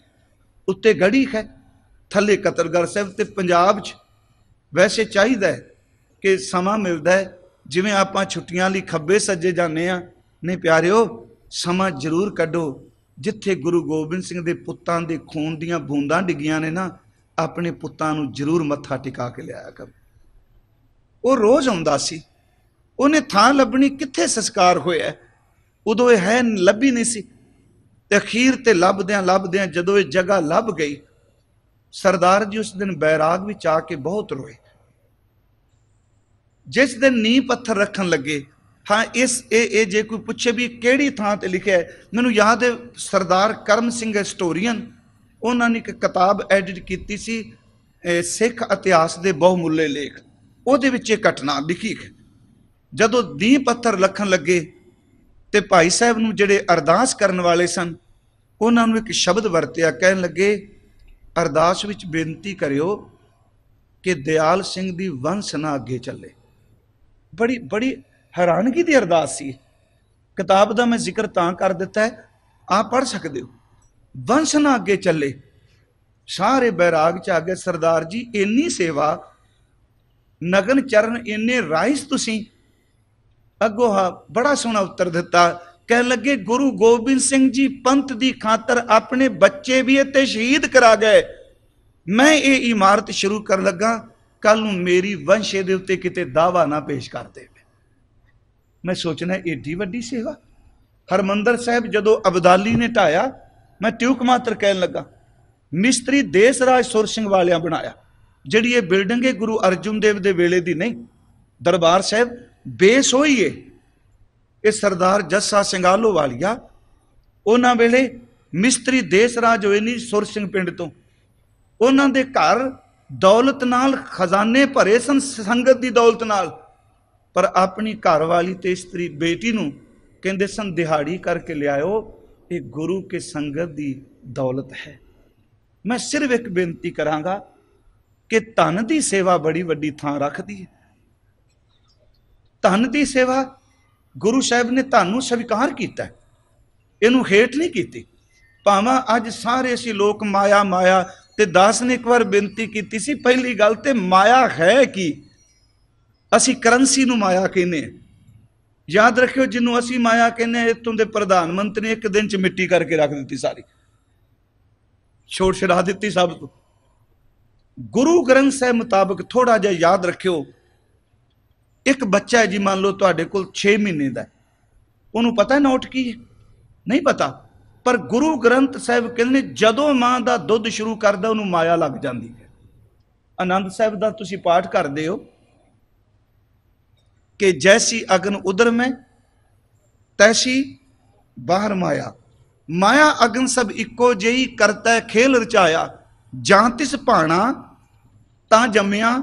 ਉੱਤੇ ਗੜੀ ਹੈ ਥੱਲੇ ਕਤਲਗੜ ਸਾਹਿਬ ਤੇ ਪੰਜਾਬ 'ਚ ਵੈਸੇ ਚਾਹੀਦਾ ਕਿ ਸਮਾਂ ਮਿਲਦਾ ਹੈ ਜਿਵੇਂ ਆਪਾਂ ਛੁੱਟੀਆਂ ਲਈ ਖੱਬੇ ਸੱਜੇ ਜਾਂਦੇ ਆ ਨੇ ਪਿਆਰਿਓ ਸਮਾਂ ਜ਼ਰੂਰ ਕੱਢੋ ਜਿੱਥੇ ਗੁਰੂ ਗੋਬਿੰਦ ਸਿੰਘ ਦੇ ਪੁੱਤਾਂ ਦੇ ਖੂਨ ਦੀਆਂ ਬੂੰਦਾਂ ਡਿੱਗੀਆਂ ਨੇ ਨਾ ਆਪਣੇ ਪੁੱਤਾਂ ਨੂੰ ਜ਼ਰੂਰ ਮੱਥਾ ਟਿਕਾ ਕੇ ਲਿਆਇਆ ਕਰ ਉਹ ਰੋਜ਼ ਆਉਂਦਾ ਸੀ ਉਹਨੇ ਥਾਂ ਲੱਭਣੀ ਕਿੱਥੇ ਸੰਸਕਾਰ ਹੋਇਆ ਉਦੋਂ ਇਹ ਹੈ ਲੱਭੀ ਨਹੀਂ ਸੀ ਤੇ ਅਖੀਰ ਤੇ ਲੱਭਦਿਆਂ ਲੱਭਦਿਆਂ ਜਦੋਂ ਇਹ ਜਗ੍ਹਾ ਲੱਭ ਗਈ ਸਰਦਾਰ ਜੀ ਉਸ ਦਿਨ ਬੈਰਾਗ ਵਿੱਚ ਆ ਕੇ ਬਹੁਤ ਰੋਏ ਜਿਸ ਦਿਨ ਨੀ ਪੱਥਰ ਰੱਖਣ ਲੱਗੇ ਹਾਂ ਇਸ ਇਹ ਇਹ ਜੇ ਕੋਈ ਪੁੱਛੇ ਵੀ ਕਿਹੜੀ ਥਾਂ ਤੇ ਲਿਖਿਆ ਹੈ ਮੈਨੂੰ ਯਾਦ ਹੈ ਸਰਦਾਰ ਕਰਮ ਸਿੰਘ ਹਿਸਟੋਰੀਅਨ ਉਹਨਾਂ ਨੇ ਇੱਕ ਕਿਤਾਬ ਐਡਿਟ ਕੀਤੀ ਸੀ ਸਿੱਖ ਇਤਿਹਾਸ ਦੇ ਬਹੁਮੁੱਲੇ ਲੇਖ ਉਹਦੇ ਵਿੱਚ ਇਹ ਘਟਨਾ ਲਿਖੀ ਹੈ ਜਦੋਂ ਦੀ ਪੱਥਰ ਲੱਖਣ ਲੱਗੇ ਤੇ ਭਾਈ ਸਾਹਿਬ ਨੂੰ ਜਿਹੜੇ ਅਰਦਾਸ ਕਰਨ ਵਾਲੇ ਸਨ ਉਹਨਾਂ ਨੂੰ ਇੱਕ ਸ਼ਬਦ ਵਰਤਿਆ ਕਹਿਣ ਲੱਗੇ ਅਰਦਾਸ ਵਿੱਚ ਬੇਨਤੀ ਕਰਿਓ ਕਿ ਦਿਆਲ ਸਿੰਘ ਦੀ ਵੰਸ਼ ਨਾ ਅੱਗੇ ਚੱਲੇ ਬੜੀ ਬੜੀ ਹੈਰਾਨਗੀ ਦੀ ਅਰਦਾਸ ਸੀ ਕਿਤਾਬ ਦਾ ਮੈਂ ਜ਼ਿਕਰ ਤਾਂ ਕਰ ਦਿੱਤਾ ਹੈ ਆ ਪੜ ਸਕਦੇ ਹੋ ਵੰਸ਼ ਨਾ ਅੱਗੇ ਚੱਲੇ ਸਾਰੇ ਬੈਰਾਗ ਚ ਅੱਗੇ ਸਰਦਾਰ ਜੀ ਇੰਨੀ ਸੇਵਾ ਨਗਨ ਚਰਨ ਇੰਨੇ ਰਾਈਸ ਤੁਸੀਂ ਹਾ ਬੜਾ ਸੋਹਣਾ ਉੱਤਰ ਦਿੱਤਾ ਕਹਿਣ ਲੱਗੇ ਗੁਰੂ ਗੋਬਿੰਦ ਸਿੰਘ ਜੀ ਪੰਥ ਦੀ ਖਾਤਰ ਆਪਣੇ ਬੱਚੇ ਵੀ ਇੱਥੇ ਸ਼ਹੀਦ ਕਰਾ ਗਏ ਮੈਂ ਇਹ ਇਮਾਰਤ ਸ਼ੁਰੂ ਕਰਨ ਲੱਗਾ ਕੱਲ ਨੂੰ ਮੇਰੀ ਵੰਸ਼ੇ ਦੇ ਉੱਤੇ ਕਿਤੇ ਦਾਵਾ ਨਾ ਪੇਸ਼ ਕਰ ਦੇਵੇ ਮੈਂ ਸੋਚਣਾ ਏਡੀ ਵੱਡੀ ਸੇਵਾ ਹਰਮੰਦਰ ਸਾਹਿਬ ਜਦੋਂ ਅਬਦਾਲੀ ਨੇ ਢਾਇਆ ਮੈਂ ਟਿਊਕ ਮਾਤਰ ਕਹਿਣ ਲੱਗਾ ਮਿਸਤਰੀ ਦੇਸ ਰਾਜ ਸੁਰ ਸਿੰਘ ਵਾਲਿਆਂ ਬਣਾਇਆ ਜਿਹੜੀ ਇਹ ਬਿਲਡਿੰਗ ਹੈ ਗੁਰੂ ਅਰਜਨ ਦੇਵ ਦੇ ਵੇਲੇ ਦੀ ਨਹੀਂ ਦਰਬਾਰ ਸਾਹਿਬ ਬੇਸ ਏ ਇਹ ਸਰਦਾਰ ਜੱਸਾ ਸਿੰਘਾਲੋ ਵਾਲੀਆ ਉਹਨਾਂ ਵੇਲੇ ਮਿਸਤਰੀ ਦੇਸ ਰਾਜ ਹੋਏ ਨਹੀਂ ਸੁਰ ਸਿੰਘ ਪਿੰਡ ਤੋਂ ਉਹਨਾਂ ਦੇ ਘਰ ਦੌਲਤ ਨਾਲ ਖਜ਼ਾਨੇ ਭਰੇ ਸਨ ਸੰਗਤ ਦੀ ਦੌਲਤ ਨਾਲ ਪਰ ਆਪਣੀ ਘਰ ਵਾਲੀ ਤੇ ਇਸਤਰੀ ਬੇਟੀ ਨੂੰ ਕਹਿੰਦੇ ਸੰ ਦਿਹਾੜੀ ਕਰਕੇ ਲਿਆਇਓ ਇਹ ਗੁਰੂ ਕੇ ਸੰਗਤ ਦੀ ਦੌਲਤ ਹੈ ਮੈਂ ਸਿਰਫ ਇੱਕ ਬੇਨਤੀ ਕਰਾਂਗਾ ਕਿ ਧਨ ਦੀ ਸੇਵਾ ਬੜੀ ਵੱਡੀ ਥਾਂ ਰੱਖਦੀ ਹੈ ਧਨ ਦੀ ਸੇਵਾ ਗੁਰੂ ਸਾਹਿਬ ਨੇ ਤੁਹਾਨੂੰ ਸਵੀਕਾਰ ਕੀਤਾ ਇਹਨੂੰ ਹੇਠ ਨਹੀਂ ਕੀਤੀ ਭਾਵੇਂ ਅੱਜ ਸਾਰੇ ਅਸੀਂ ਲੋਕ ਮਾਇਆ ਮਾਇਆ ਤੇ ਦਾਸ ਨੇ ਇੱਕ ਵਾਰ ਬੇਨਤੀ ਕੀਤੀ ਸੀ ਪਹਿਲੀ ਗੱਲ ਤੇ ਮਾਇਆ ਹੈ ਕੀ ਅਸੀਂ ਕਰੰਸੀ ਨੂੰ ਮਾਇਆ ਕਹਿੰਦੇ ਯਾਦ ਰੱਖਿਓ ਜਿਹਨੂੰ ਅਸੀਂ ਮਾਇਆ ਕਹਿੰਦੇ ਇਤੋਂ ਦੇ ਪ੍ਰਧਾਨ ਮੰਤਰੀ ਨੇ ਇੱਕ ਦਿਨ ਚ ਮਿੱਟੀ ਕਰਕੇ ਰੱਖ ਦਿੱਤੀ ਸਾਰੀ ਛੋੜ ਛੜਾ ਦਿੱਤੀ ਸਭ ਤੋਂ ਗੁਰੂ ਗ੍ਰੰਥ ਸਾਹਿਬ ਮੁਤਾਬਕ ਥੋੜਾ ਜਿਹਾ ਯਾਦ ਰੱਖਿਓ ਇੱਕ ਬੱਚਾ ਹੈ ਜੀ ਮੰਨ ਲਓ ਤੁਹਾਡੇ ਕੋਲ 6 ਮਹੀਨੇ ਦਾ ਉਹਨੂੰ ਪਤਾ ਹੈ ਨੋਟ ਕੀ ਹੈ ਨਹੀਂ ਪਤਾ ਪਰ ਗੁਰੂ ਗ੍ਰੰਥ ਸਾਹਿਬ ਕਹਿੰਦੇ ਜਦੋਂ ਮਾਂ ਦਾ ਦੁੱਧ ਸ਼ੁਰੂ ਕਰਦਾ ਉਹਨੂੰ ਮਾਇਆ ਲੱਗ ਜਾਂਦੀ ਹੈ ਆਨੰਦ ਸਾਹਿਬ ਦਾ ਤੁਸੀਂ ਪਾਠ ਕਰਦੇ ਹੋ ਕਿ ਜੈਸੀ ਅਗਨ ਉਦਰ ਮੈਂ ਤੈਸੀ ਬਾਹਰ ਮਾਇਆ ਮਾਇਆ ਅਗਨ ਸਭ ਇੱਕੋ ਜਿਹੀ ਕਰਤਾ ਖੇਲ ਰਚਾਇਆ ਜਾਂ ਤਿਸ ਭਾਣਾ ਤਾਂ ਜੰਮਿਆ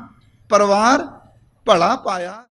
ਪਰਿਵਾਰ ਭਲਾ ਪਾਇਆ